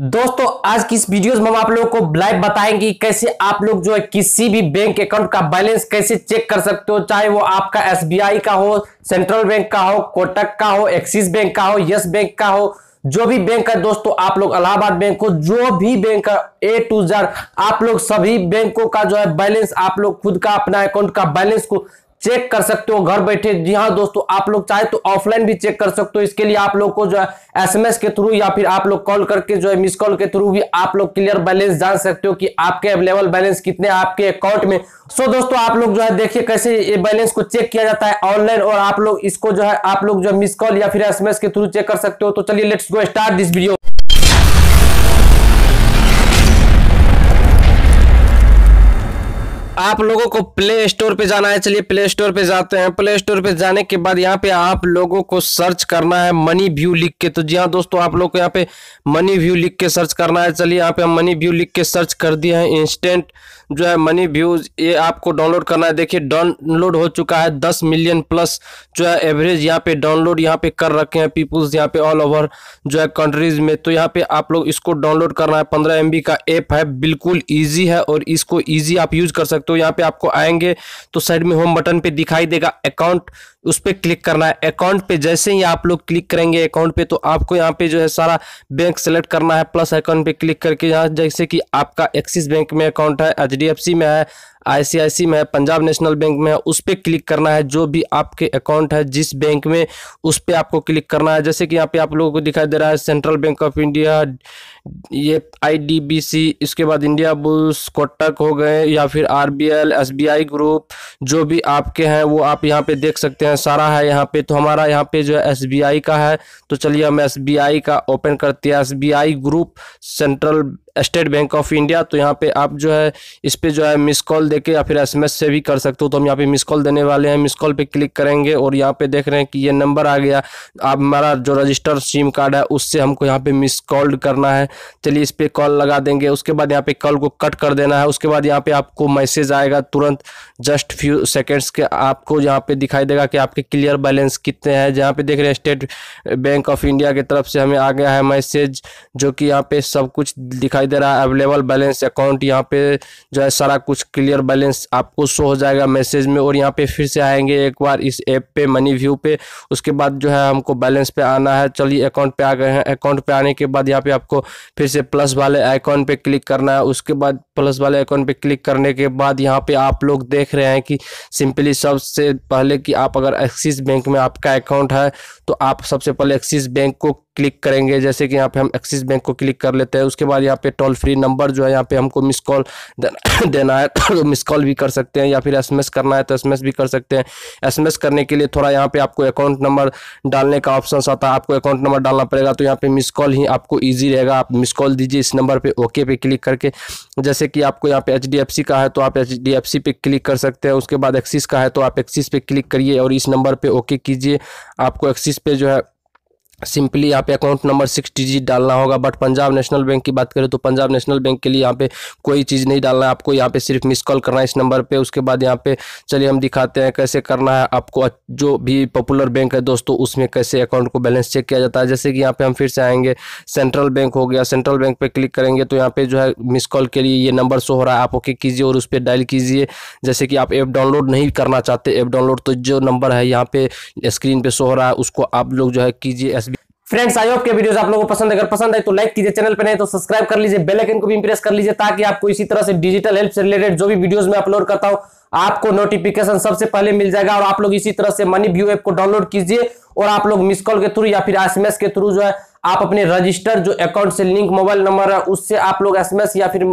दोस्तों आज की इस वीडियो में हम आप लोगों को लाइव बताएंगे कैसे आप लोग जो है किसी भी बैंक अकाउंट का बैलेंस कैसे चेक कर सकते हो चाहे वो आपका एसबीआई का हो सेंट्रल बैंक का हो कोटक का हो एक्सिस बैंक का हो यस बैंक का हो जो भी बैंक है दोस्तों आप लोग अलाहाबाद बैंक हो जो भी बैंक है ए टू जेड आप लोग सभी बैंकों का जो है बैलेंस आप लोग खुद का अपना अकाउंट का बैलेंस को चेक कर सकते हो घर बैठे जी हाँ दोस्तों आप लोग चाहे तो ऑफलाइन भी चेक कर सकते हो इसके लिए आप लोग को जो है एसएमएस के थ्रू या फिर आप लोग कॉल करके जो है मिस कॉल के थ्रू भी आप लोग क्लियर बैलेंस जान सकते हो कि आपके अवेलेबल बैलेंस कितने आपके अकाउंट में सो so, दोस्तों आप लोग जो है देखिए कैसे ये बैलेंस को चेक किया जाता है ऑनलाइन और आप लोग इसको जो है आप लोग जो मिस कॉल या फिर एसएमएस के थ्रू चेक कर सकते हो तो चलिए let's go start this video आप लोगों को प्ले स्टोर पे जाना है चलिए प्ले स्टोर पे जाते हैं प्ले स्टोर पे जाने के बाद यहाँ पे आप लोगों को सर्च करना है मनी व्यू लिख के तो जी हाँ दोस्तों आप लोग को यहाँ पे मनी व्यू लिख के सर्च करना है चलिए यहाँ पे हम मनी व्यू लिख के सर्च कर दिए हैं इंस्टेंट जो है मनी व्यूज ये आपको डाउनलोड करना है देखिए डाउनलोड हो चुका है दस मिलियन प्लस जो है एवरेज यहाँ पे डाउनलोड यहाँ पे कर रखे हैं पीपुल्स यहाँ पे ऑल ओवर जो है कंट्रीज में तो यहाँ पे आप लोग इसको डाउनलोड करना है पंद्रह एम का एप है बिल्कुल ईजी है और इसको ईजी आप यूज कर सकते हो यहाँ पे आपको आएंगे तो साइड में होम बटन पे दिखाई देगा अकाउंट उस पर क्लिक करना है अकाउंट पे जैसे ही आप लोग क्लिक करेंगे अकाउंट पे तो आपको यहाँ पे जो है सारा बैंक सेलेक्ट करना है प्लस अकाउंट पे क्लिक करके यहाँ जैसे कि आपका एक्सिस बैंक में अकाउंट है एच में है आईसीआईसी में है पंजाब नेशनल बैंक में है उस पर क्लिक करना है जो भी आपके अकाउंट है जिस बैंक में उस पर आपको क्लिक करना है जैसे कि यहाँ पे आप लोगों को दिखाई दे रहा है सेंट्रल बैंक ऑफ इंडिया ये आईडीबीसी इसके बाद इंडिया बुल्स कोटक हो गए या फिर आरबीएल एसबीआई ग्रुप जो भी आपके हैं वो आप यहाँ पे देख सकते हैं सारा है यहाँ पे तो हमारा यहाँ पे जो है एस का है तो चलिए हम एस का ओपन करते हैं as group central state bank of India तो यहाँ पे आप जो है इस पर जो है मिस कॉल देके या फिर एसएमएस से भी कर सकते हो तो हम यहाँ पे मिस कॉल देने वाले हैं मिस कॉल पे क्लिक करेंगे और यहाँ पे देख रहे हैं कि ये नंबर आ गया आप हमारा जो रजिस्टर सिम कार्ड है उससे हमको यहाँ पे मिस कॉल करना है चलिए इस पर कॉल लगा देंगे उसके बाद यहाँ पे कॉल को कट कर देना है उसके बाद यहाँ पे आपको मैसेज आएगा तुरंत जस्ट फ्यू सेकेंड्स के आपको यहाँ पे दिखाई देगा कि आपके क्लियर बैलेंस कितने हैं जहाँ पे देख रहे हैं स्टेट बैंक ऑफ इंडिया की तरफ से हमें आ गया है मैसेज जो कि यहाँ पे सब कुछ दिखाई दिखाई दे रहा है अवेलेबल बैलेंस अकाउंट यहाँ पे जो है सारा कुछ क्लियर बैलेंस आपको शो हो जाएगा मैसेज में और यहाँ पे फिर से आएंगे एक बार इस ऐप पे मनी व्यू पे उसके बाद जो है हमको बैलेंस पे आना है चलिए अकाउंट पे आ गए हैं अकाउंट पे आने के बाद यहाँ पे आपको फिर से प्लस वाले आइकॉन पे क्लिक करना है उसके बाद प्लस वाले आइकॉन पे क्लिक करने के बाद यहाँ पे आप लोग देख रहे हैं कि सिंपली सबसे पहले कि आप अगर एक्सिस बैंक में आपका अकाउंट है तो आप सबसे पहले एक्सिस बैंक को क्लिक करेंगे जैसे कि यहाँ पे हम एक्सिस बैंक को क्लिक कर लेते हैं उसके बाद यहाँ पे टोल फ्री नंबर जो है यहाँ पे हमको मिस कॉल देना है तो मिस कॉल भी कर सकते हैं या फिर एसएमएस करना है तो एसएमएस भी कर सकते हैं एसएमएस करने के लिए थोड़ा यहाँ पे आपको अकाउंट नंबर डालने का ऑप्शन आता है आपको अकाउंट नंबर डालना पड़ेगा तो यहाँ पे मिस कॉल ही आपको ईजी रहेगा आप मिस कॉल दीजिए इस नंबर पर ओके पे क्लिक करके जैसे कि आपको यहाँ पे एच का है तो आप एच डी पे क्लिक कर सकते हैं उसके बाद एक्सिस का है तो आप एक्सिस पे क्लिक करिए और इस नंबर पर ओके कीजिए आपको एक्सिस पे जो है सिंपली यहाँ पे अकाउंट नंबर सिक्स डिजिट डालना होगा बट पंजाब नेशनल बैंक की बात करें तो पंजाब नेशनल बैंक के लिए यहाँ पे कोई चीज़ नहीं डालना है आपको यहाँ पे सिर्फ मिस कॉल करना है इस नंबर पे उसके बाद यहाँ पे चलिए हम दिखाते हैं कैसे करना है आपको जो भी पॉपुलर बैंक है दोस्तों उसमें कैसे अकाउंट को बैलेंस चेक किया जाता है जैसे कि यहाँ पर हम फिर से आएंगे सेंट्रल बैंक हो गया सेंट्रल बैंक पर क्लिक करेंगे तो यहाँ पर जो है मिस कॉल के लिए ये नंबर शो हो रहा है आप ओके कीजिए और उस पर डायल कीजिए जैसे कि आप ऐप डाउनलोड नहीं करना चाहते ऐप डाउनलोड तो जो नंबर है यहाँ पे स्क्रीन पर शो हो रहा है उसको आप लोग जो है कीजिए फ्रेंड्स आई होप के वीडियोस आप लोगों को पसंद अगर पसंद है तो लाइक कीजिए चैनल पर नहीं तो सब्सक्राइब कर लीजिए बेल आइकन को भी प्रेस कर लीजिए ताकि आपको इसी तरह से डिजिटल हेल्प से रिलेटेड जो भी वीडियोस मैं अपलोड करता हूं आपको नोटिफिकेशन सबसे पहले मिल जाएगा और आप लोग इसी तरह से मनी व्यू ऐप को डाउनलोड कीजिए और आप लोग मिस कॉल के थ्रू या फिर एसएमएस के थ्रू जो है आप अपने रजिस्टर जो अकाउंट से लिंक मोबाइल नंबर है उससे आप लोग एसएमएस या फिर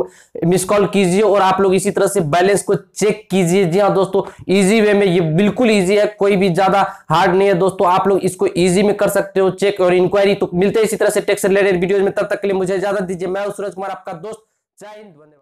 मिस कॉल कीजिए और आप लोग इसी तरह से बैलेंस को चेक कीजिए जी हाँ दोस्तों इजी वे में ये बिल्कुल इजी है कोई भी ज्यादा हार्ड नहीं है दोस्तों आप लोग इसको इजी में कर सकते हो चेक और इंक्वायरी तो मिलते हैं इसी तरह से टैक्स रिलेटेड वीडियो में तब तक के लिए मुझे इजाजत दीजिए मैं सूरज कुमार आपका दोस्त जय हिंद धन्यवाद